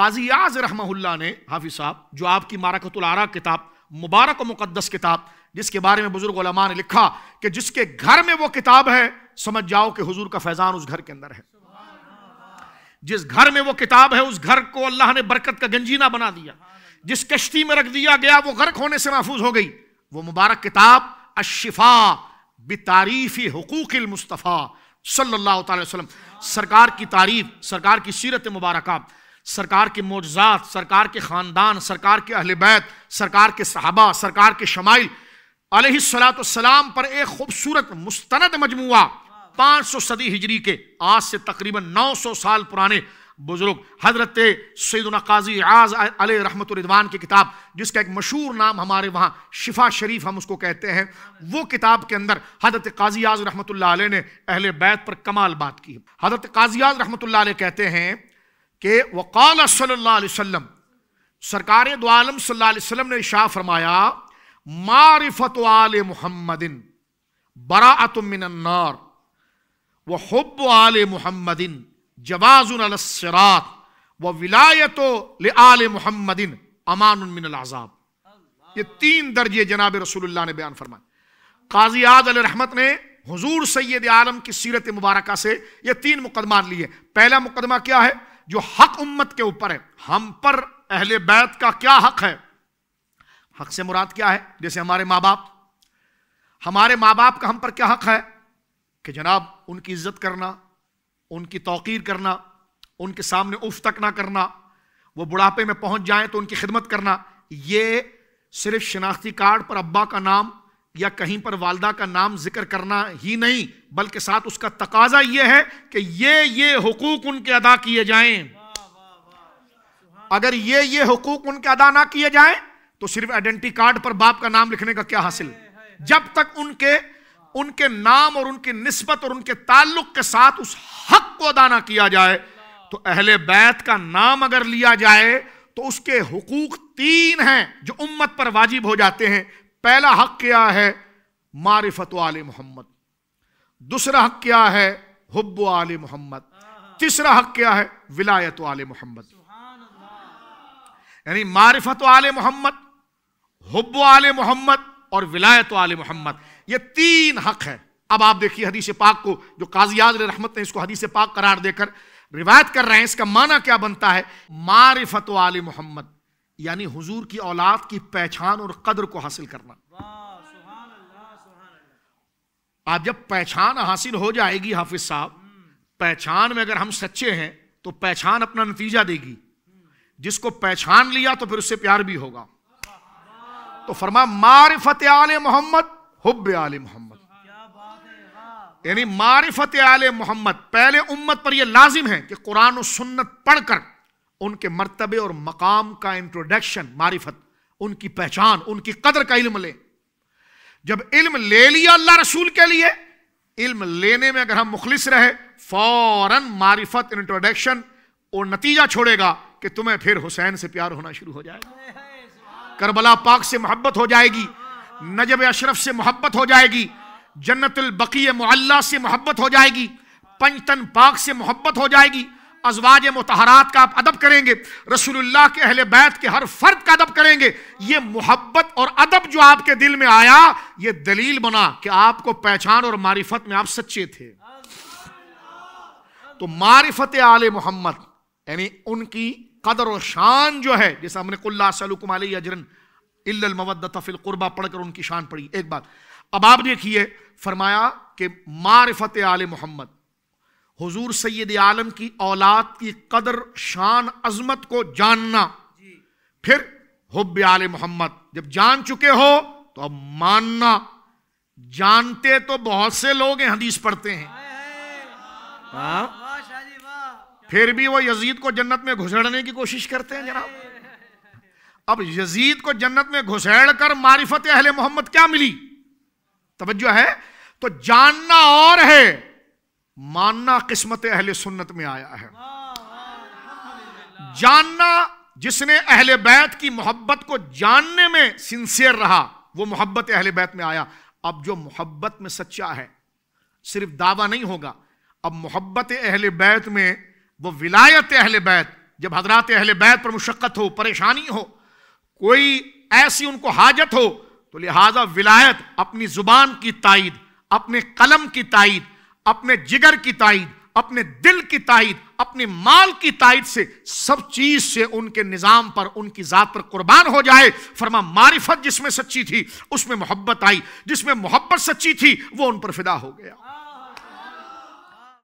काजी याज रहमहुल्ला ने हाफिज साहब जो आपकी मारकतुल आरा किताब मुबारक मुकदस किताब जिसके बारे में बुजुर्ग उलमा ने लिखा कि जिसके घर में वो किताब है समझ जाओ कि हुजूर का फैजान उस घर के अंदर है जिस घर में वो किताब है उस घर को अल्लाह ने बरकत का गंजीना बना दिया जिस कश्ती में रख दिया गया वो गर्क होने से महफूज हो गई वो मुबारक किताब अशिफा बितारीफ़ी हकूक मुस्तफ़ा सल्लल्लाहु अलैहि वसल्लम सरकार की तारीफ सरकार की सीरत मुबारक सरकार के मोजात सरकार के ख़ानदान सरकार के अहल बैत सरकार के सहाबा सरकार के शमाइल सलाम पर एक खूबसूरत मुस्तंद मजमू पाँच सौ सदी हिजरी के आज से तकरीबन नौ सौ साल पुराने बुजुर्ग हजरत सैदना काजी आज अल रहमतवान की किताब जिसका एक मशहूर नाम हमारे वहाँ शिफा शरीफ हम उसको कहते हैं वो किताब के अंदर हजरत काजी आज रहमत ने अहल बैत पर कमाल बात की हजरत काजी आज रहमत कहते हैं कि वक़ाल सल्ला वसम सरकार दो आलम सल्ला वसम ने शाह फरमाया मारिफत आल मुहम्मदिन बरात मिनन्नार व हब आल मुहम्मदिन जवाज़ुलसरात व विलायत आल मुहम्मदिन अमान मिन अजाब ये तीन दर्जे जनाब रसूलुल्लाह ने बयान फरमाए काजी आद रहमत ने हुजूर सैद आलम की सीरत मुबारक से ये तीन मुकदमा लिए पहला मुकदमा क्या है जो हक उम्मत के ऊपर है हम पर अहले बैत का क्या हक है हक से मुराद क्या है जैसे हमारे माँ बाप हमारे माँ बाप का हम पर क्या हक है कि जनाब उनकी इज्जत करना उनकी तोकीर करना उनके सामने उफ तक ना करना वो बुढ़ापे में पहुंच जाए तो उनकी खिदमत करना ये सिर्फ शिनाख्ती कार्ड पर अब्बा का नाम या कहीं पर वालदा का नाम जिक्र करना ही नहीं बल्कि साथ उसका तकाजा यह है कि ये ये हकूक उनके अदा किए जाएं अगर ये ये हकूक उनके अदा ना किए जाएं तो सिर्फ आइडेंटिटी कार्ड पर बाप का नाम लिखने का क्या हासिल जब तक उनके उनके नाम और उनकी नस्बत और उनके ताल्लुक के साथ उस हक को अदा ना किया जाए तो अहले बैत का नाम अगर लिया जाए तो उसके हकूक तीन हैं जो उम्मत पर वाजिब हो जाते हैं पहला हक क्या है मारिफत आल मोहम्मद दूसरा हक क्या है हब्ब आल मोहम्मद तीसरा हक क्या है विलायत आल मोहम्मद यानी मारिफत आल मोहम्मद हब्ब आल मोहम्मद और विलायत आल मोहम्मद ये तीन हक है अब आप देखिए हदीस पाक को जो काजियाज रहमत ने इसको हदीस पाक करार देकर रिवायत कर रहे हैं इसका माना क्या बनता है मारिफत आल मोहम्मद यानी हुजूर की औलाद की पहचान और कदर को हासिल करना आप जब पहचान हासिल हो जाएगी हाफिज साहब पहचान में अगर हम सच्चे हैं तो पहचान अपना नतीजा देगी जिसको पहचान लिया तो फिर उससे प्यार भी होगा तो फरमा मारिफत आल मोहम्मद हुब आल मोहम्मद यानी मारिफत आल मोहम्मद पहले उम्मत पर यह लाजिम है कि कुरान सुन्नत पढ़कर उनके मरतबे और मकाम का इंट्रोडक्शन मारिफत उनकी पहचान उनकी कदर का इल्म लें जब इल्म ले लिया अल्लाह रसूल के लिए इल्म लेने में अगर हम मुखलिस रहे फौरन मारिफत इंट्रोडक्शन और नतीजा छोड़ेगा कि तुम्हें फिर हुसैन से प्यार होना शुरू हो जाएगा करबला पाक से मोहब्बत हो जाएगी नजब अशरफ से मोहब्बत हो जाएगी जन्नतुल बकी मुअल्ला से मोहब्बत हो जाएगी पंचतन पाक से मोहब्बत हो जाएगी अजवाज मतहरात का आप अदब करेंगे रसूलुल्लाह के अहले बैत के हर फर्द का अदब करेंगे ये मोहब्बत और अदब जो आपके दिल में आया ये दलील बना कि आपको पहचान और मारिफत में आप सच्चे थे तो मारिफत आल मोहम्मद यानी उनकी कदर और शान जो है जैसे हमने कुल्लाजरन अजरन कुर्बा पढ़कर उनकी शान पढ़ी एक बात अब आप देखिए फरमाया कि मारिफत आल मोहम्मद हुजूर सैद आलम की औलाद की कदर शान अजमत को जानना फिर हुब आल मोहम्मद जब जान चुके हो तो अब मानना जानते तो बहुत से लोग हैं हदीस पढ़ते हैं हाँ? फिर भी वो यजीद को जन्नत में घुसेड़ने की कोशिश करते हैं जनाब अब यजीद को जन्नत में घुसेड़ कर मारिफत अहले मोहम्मद क्या मिली तवज्जो है तो जानना और है मानना किस्मत अहले सुन्नत में आया है जानना जिसने अहले बैत की मोहब्बत को जानने में सिंसियर रहा वो मोहब्बत अहले बैत में आया अब जो मोहब्बत में सच्चा है सिर्फ दावा नहीं होगा अब मोहब्बत अहले बैत में वो विलायत अहले बैत जब हजरात अहले बैत पर मुशक्क़त हो परेशानी हो कोई ऐसी उनको हाजत हो तो लिहाजा विलायत अपनी ज़ुबान की तइद अपने कलम की ताइद अपने जिगर की ताइद अपने दिल की ताइद अपने माल की ताइद से सब चीज से उनके निज़ाम पर उनकी ज़ात पर कुर्बान हो जाए फरमा मारिफत जिसमें सच्ची थी उसमें मोहब्बत आई जिसमें मोहब्बत सच्ची थी वो उन पर फिदा हो गया